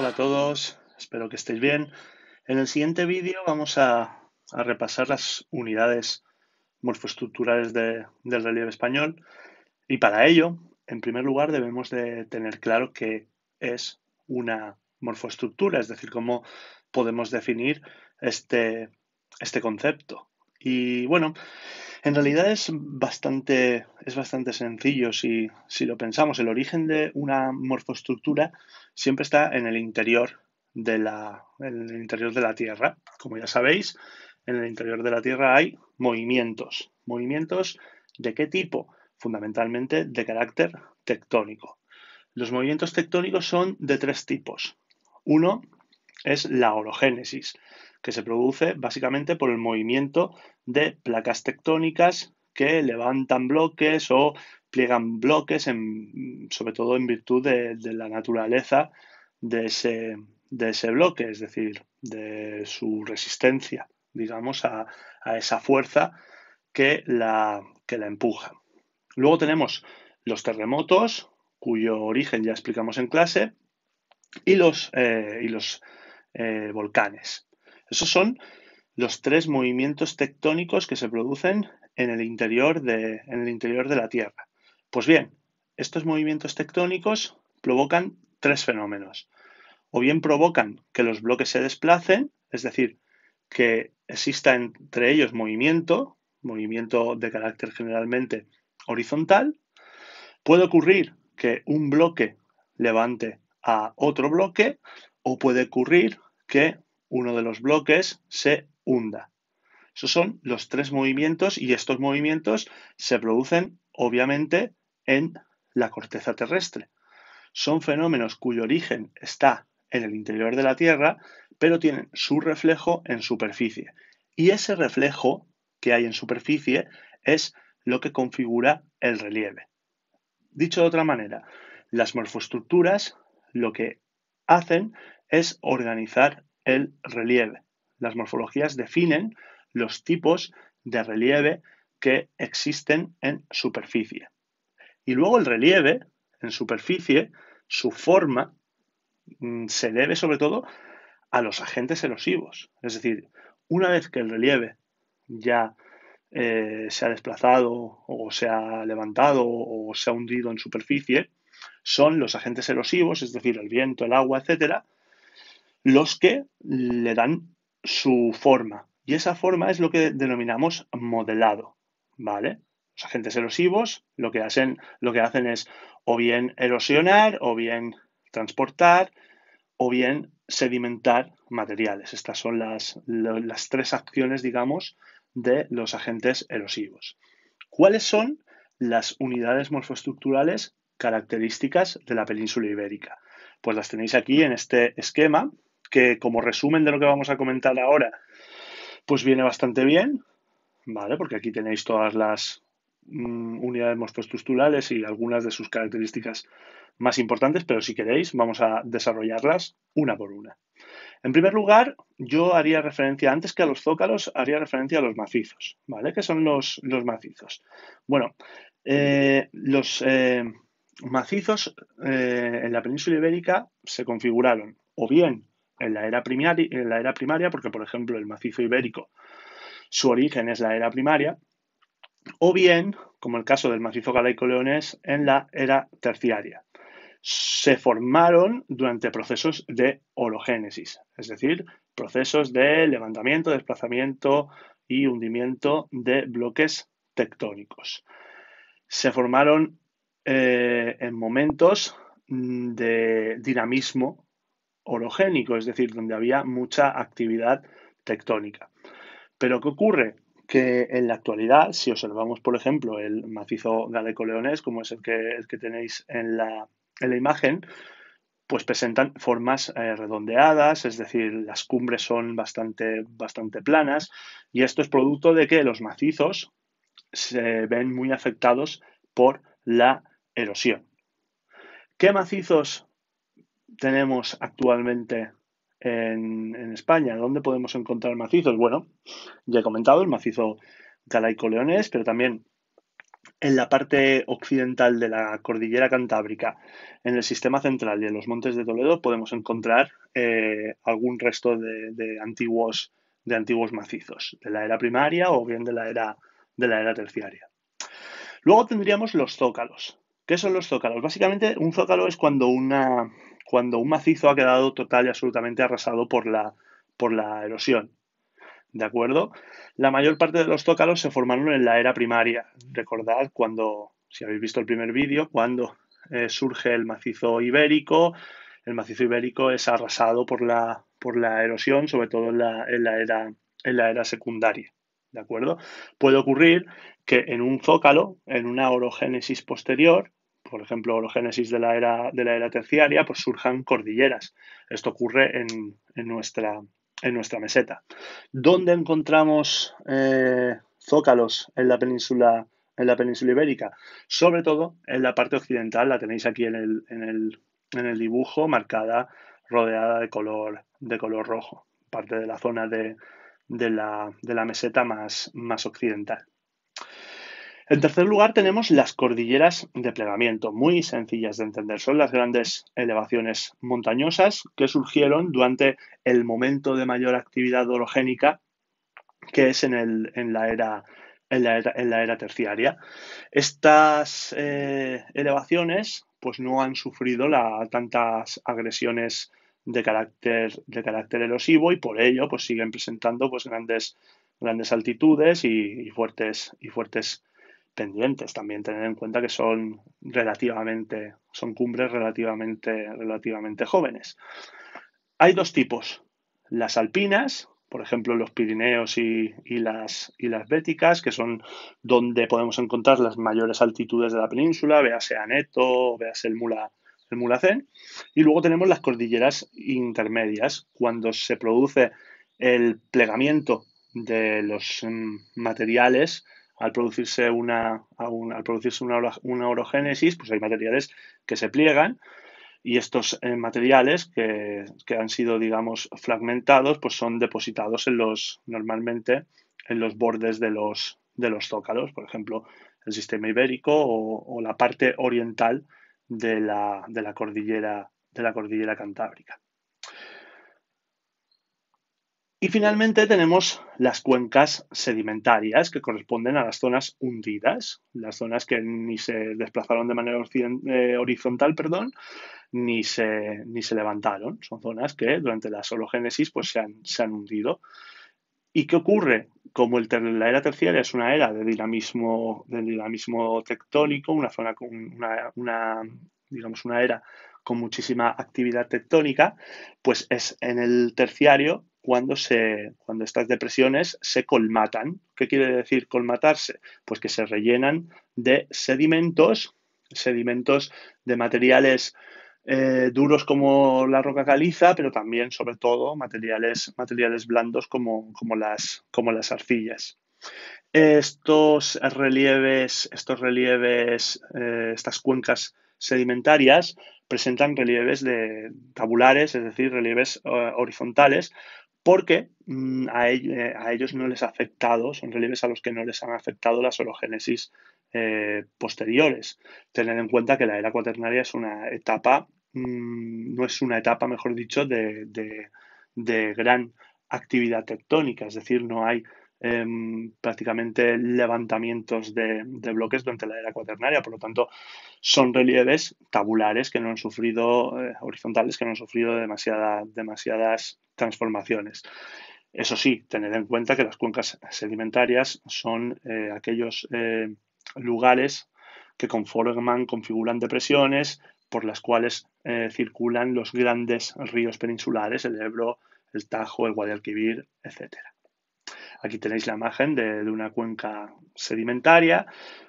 Hola a todos, espero que estéis bien. En el siguiente vídeo vamos a, repasar las unidades morfoestructurales de, del relieve español y para ello, en primer lugar, debemos de tener claro qué es una morfoestructura, es decir, cómo podemos definir este, este concepto. Y bueno, en realidad es bastante, es bastante sencillo si, si, lo pensamos. El origen de una morfoestructura siempre está en el interior de la, en el interior de la Tierra. Como ya sabéis, en el interior de la Tierra hay movimientos. ¿Movimientos de qué tipo? Fundamentalmente de carácter tectónico. Los movimientos tectónicos son de tres tipos. Uno es la orogénesis que se produce básicamente por el movimiento de placas tectónicas que levantan bloques o pliegan bloques, sobre todo en virtud de, la naturaleza de ese, bloque, es decir, de su resistencia, digamos, a, esa fuerza que la, que la empuja. Luego tenemos los terremotos, cuyo origen ya explicamos en clase, y los, eh, los eh, volcanes. Esos son los tres movimientos tectónicos que se producen en el interior de, en el interior de la Tierra. Pues bien, estos movimientos tectónicos provocan tres fenómenos. O bien provocan que los bloques se desplacen, es decir, que exista entre ellos movimiento, movimiento de carácter generalmente horizontal. Puede ocurrir que un bloque levante a otro bloque o puede ocurrir que uno de los bloques se hunda. Esos son los tres movimientos y estos movimientos se producen obviamente en la corteza terrestre. Son fenómenos cuyo origen está en el interior de la Tierra, pero tienen su reflejo en superficie. Y ese reflejo que hay en superficie es lo que configura el relieve. Dicho de otra manera, las morfoestructuras lo que hacen es organizar el relieve. Las morfologías definen los tipos de relieve que existen en superficie. Y luego el relieve en superficie, su forma, mm, se debe sobre todo a los agentes erosivos. Es decir, una vez que el relieve ya eh, se ha desplazado o se ha levantado o se ha hundido en superficie, son los agentes erosivos, es decir, el viento, el agua, etcétera, los que le dan su forma. Y esa forma es lo que denominamos modelado, ¿vale? Los agentes erosivos lo que hacen, lo que hacen es o bien erosionar, o bien transportar, o bien sedimentar materiales. Estas son las, las tres acciones, digamos, de los agentes erosivos. ¿Cuáles son las unidades morfoestructurales características de la península ibérica? Pues las tenéis aquí en este esquema, que como resumen de lo que vamos a comentar ahora, pues viene bastante bien, ¿vale? Porque aquí tenéis todas las mm, unidades morfostructurales y algunas de sus características más importantes, pero si queréis vamos a desarrollarlas una por una. En primer lugar, yo haría referencia, antes que a los zócalos, haría referencia a los macizos, ¿vale? Que son los, los macizos? Bueno, eh, los eh, macizos eh, en la península ibérica se configuraron o bien en la era, primaria, en la era primaria, porque por ejemplo el macizo ibérico, su origen es la era primaria, o bien, como el caso del macizo galaico-leonés, en la era terciaria. Se formaron durante procesos de orogénesis, es decir, procesos de levantamiento, desplazamiento y hundimiento de bloques tectónicos. Se formaron eh, en momentos mm, de dinamismo orogénico, es decir, donde había mucha actividad tectónica. Pero ¿qué ocurre? que en la actualidad, si observamos, por ejemplo, el macizo galeco-leonés, como es el que, tenéis en la, imagen, pues presentan formas eh, redondeadas, es decir, las cumbres son bastante, bastante planas, y esto es producto de que los macizos se ven muy afectados por la erosión. ¿Qué macizos tenemos actualmente en, España? ¿Dónde podemos encontrar macizos? Bueno, ya he comentado el macizo galaico leones pero también en la parte occidental de la cordillera cantábrica, en el sistema central y en los montes de Toledo, podemos encontrar eh, algún resto de, antiguos, de antiguos macizos, de la era primaria o bien de la era, de la era terciaria. Luego tendríamos los zócalos. ¿Qué son los zócalos? Básicamente, un zócalo es cuando una, cuando un macizo ha quedado total y absolutamente arrasado por la, por la erosión. ¿De acuerdo? La mayor parte de los zócalos se formaron en la era primaria. Recordad cuando, si habéis visto el primer vídeo, cuando eh, surge el macizo ibérico. El macizo ibérico es arrasado por la, por la erosión, sobre todo en la, era, en la era secundaria. ¿De acuerdo? Puede ocurrir que en un zócalo, en una orogénesis posterior, por ejemplo, los génesis de la era, de la era terciaria, pues surjan cordilleras. Esto ocurre en, en, nuestra, en meseta. ¿Dónde encontramos eh, zócalos en la península? en la península ibérica, sobre todo en la parte occidental, la tenéis aquí en el, dibujo, marcada, rodeada de color, de color rojo, parte de la zona de, la, meseta más occidental. En tercer lugar tenemos las cordilleras de plegamiento, muy sencillas de entender. Son las grandes elevaciones montañosas que surgieron durante el momento de mayor actividad orogénica, que es en, la era en la, era, terciaria. Estas eh, elevaciones pues no han sufrido tantas agresiones de carácter, de carácter erosivo y por ello pues siguen presentando pues, grandes, grandes altitudes y fuertes, y fuertes pendientes. También tener en cuenta que son relativamente, son cumbres relativamente, relativamente jóvenes. Hay dos tipos. Las alpinas, por ejemplo, los Pirineos y, las, y las Béticas, que son donde podemos encontrar las mayores altitudes de la península, véase Aneto, véase el Mula, el Mulacén. Y luego tenemos las cordilleras intermedias, cuando se produce el plegamiento de los mm, materiales al producirse una, al producirse una, orogénesis, pues hay materiales que se pliegan y estos eh, materiales que, han sido, digamos, fragmentados, pues son depositados en los, normalmente en los bordes de los, de los zócalos, por ejemplo, el sistema ibérico o, la parte oriental de la, cordillera, de la cordillera cantábrica. Y finalmente tenemos las cuencas sedimentarias que corresponden a las zonas hundidas, las zonas que ni se desplazaron de manera eh, horizontal, perdón, ni se, ni se levantaron. Son zonas que durante la sologénesis pues, se, han, hundido. ¿Y qué ocurre? Como el la era terciaria es una era de dinamismo, dinamismo tectónico, una zona digamos, una era con muchísima actividad tectónica, pues es en el terciario cuando, se, cuando estas depresiones se colmatan. ¿Qué quiere decir colmatarse? Pues que se rellenan de sedimentos, sedimentos de materiales eh, duros como la roca caliza, pero también, sobre todo, materiales, materiales blandos como, las, como las arcillas. Estos relieves, estos relieves eh, estas cuencas sedimentarias presentan relieves de tabulares, es decir, relieves eh, horizontales, porque mm, eh, a, ellos, no les ha afectado, son relieves a los que no les han afectado las orogénesis eh, posteriores. Tener en cuenta que la era cuaternaria es una etapa, mm, no es una etapa, mejor dicho, de gran actividad tectónica, es decir, no hay Em, prácticamente levantamientos de, bloques durante la era cuaternaria. Por lo tanto, son relieves tabulares que no han sufrido, eh, horizontales, que no han sufrido demasiadas transformaciones. Eso sí, tener en cuenta que las cuencas sedimentarias son eh, aquellos eh, lugares que conforman, configuran depresiones por las cuales circulan los grandes ríos peninsulares, el Ebro, el Tajo, el Guadalquivir, etcétera. Aquí tenéis la imagen de, una cuenca sedimentaria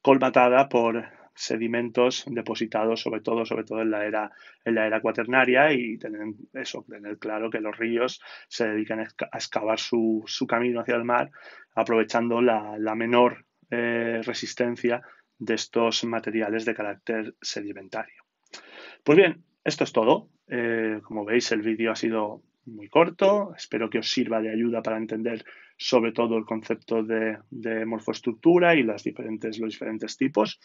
colmatada por sedimentos depositados sobre todo, sobre todo en la era, en la era cuaternaria y tener eso, tener claro que los ríos se dedican a excavar su, camino hacia el mar, aprovechando la, menor eh, resistencia de estos materiales de carácter sedimentario. Pues bien, esto es todo. Eh, como veis, el vídeo ha sido muy corto. Espero que os sirva de ayuda para entender sobre todo el concepto de, morfoestructura y las diferentes, los diferentes tipos.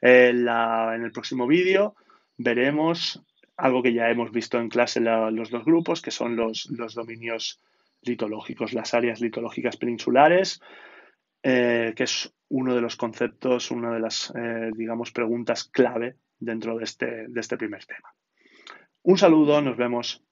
Eh, en el próximo vídeo veremos algo que ya hemos visto en clase los dos grupos, que son los, los, dominios litológicos, las áreas litológicas peninsulares, eh, que es uno de los conceptos, una de las, eh, digamos, preguntas clave dentro de este, de este primer tema. Un saludo, nos vemos.